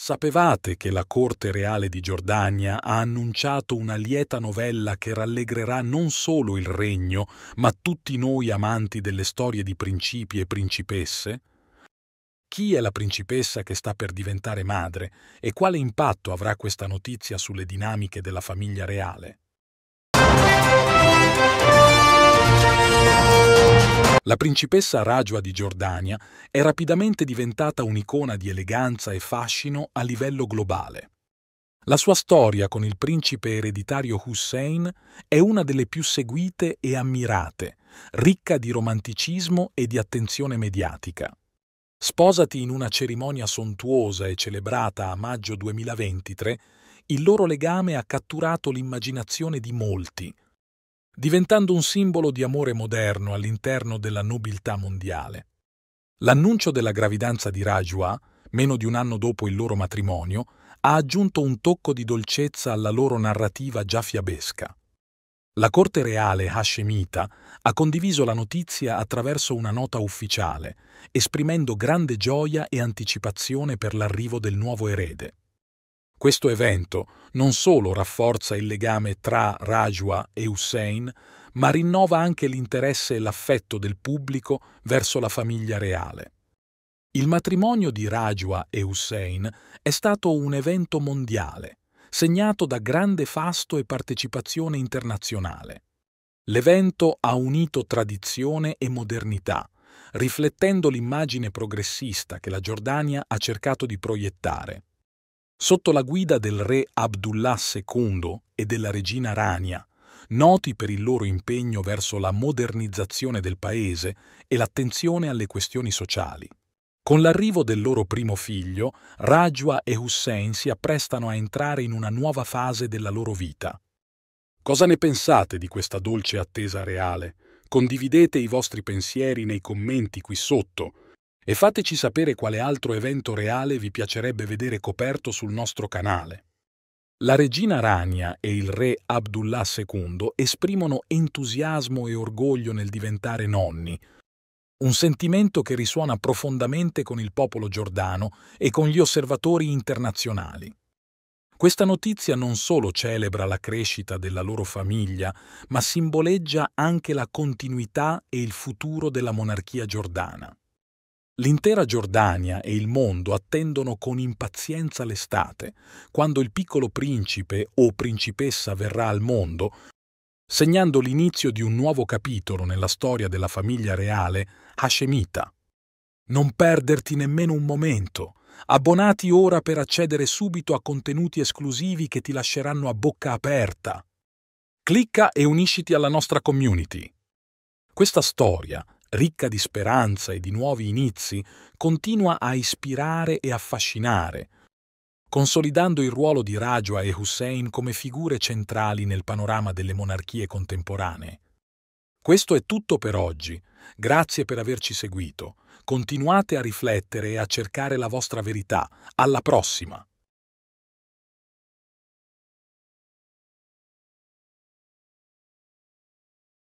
Sapevate che la corte reale di Giordania ha annunciato una lieta novella che rallegrerà non solo il regno, ma tutti noi amanti delle storie di principi e principesse? Chi è la principessa che sta per diventare madre e quale impatto avrà questa notizia sulle dinamiche della famiglia reale? La principessa Rajua di Giordania è rapidamente diventata un'icona di eleganza e fascino a livello globale. La sua storia con il principe ereditario Hussein è una delle più seguite e ammirate, ricca di romanticismo e di attenzione mediatica. Sposati in una cerimonia sontuosa e celebrata a maggio 2023, il loro legame ha catturato l'immaginazione di molti, diventando un simbolo di amore moderno all'interno della nobiltà mondiale. L'annuncio della gravidanza di Rajua, meno di un anno dopo il loro matrimonio, ha aggiunto un tocco di dolcezza alla loro narrativa già fiabesca. La corte reale hashemita ha condiviso la notizia attraverso una nota ufficiale, esprimendo grande gioia e anticipazione per l'arrivo del nuovo erede. Questo evento non solo rafforza il legame tra Rajwa e Hussein, ma rinnova anche l'interesse e l'affetto del pubblico verso la famiglia reale. Il matrimonio di Rajwa e Hussein è stato un evento mondiale, segnato da grande fasto e partecipazione internazionale. L'evento ha unito tradizione e modernità, riflettendo l'immagine progressista che la Giordania ha cercato di proiettare. Sotto la guida del re Abdullah II e della regina Rania, noti per il loro impegno verso la modernizzazione del paese e l'attenzione alle questioni sociali. Con l'arrivo del loro primo figlio, Rajwa e Hussein si apprestano a entrare in una nuova fase della loro vita. Cosa ne pensate di questa dolce attesa reale? Condividete i vostri pensieri nei commenti qui sotto e fateci sapere quale altro evento reale vi piacerebbe vedere coperto sul nostro canale. La regina Rania e il re Abdullah II esprimono entusiasmo e orgoglio nel diventare nonni, un sentimento che risuona profondamente con il popolo giordano e con gli osservatori internazionali. Questa notizia non solo celebra la crescita della loro famiglia, ma simboleggia anche la continuità e il futuro della monarchia giordana. L'intera Giordania e il mondo attendono con impazienza l'estate, quando il piccolo principe o principessa verrà al mondo, segnando l'inizio di un nuovo capitolo nella storia della famiglia reale Hashemita. Non perderti nemmeno un momento. Abbonati ora per accedere subito a contenuti esclusivi che ti lasceranno a bocca aperta. Clicca e unisciti alla nostra community. Questa storia ricca di speranza e di nuovi inizi, continua a ispirare e affascinare, consolidando il ruolo di Rajwa e Hussein come figure centrali nel panorama delle monarchie contemporanee. Questo è tutto per oggi. Grazie per averci seguito. Continuate a riflettere e a cercare la vostra verità. Alla prossima!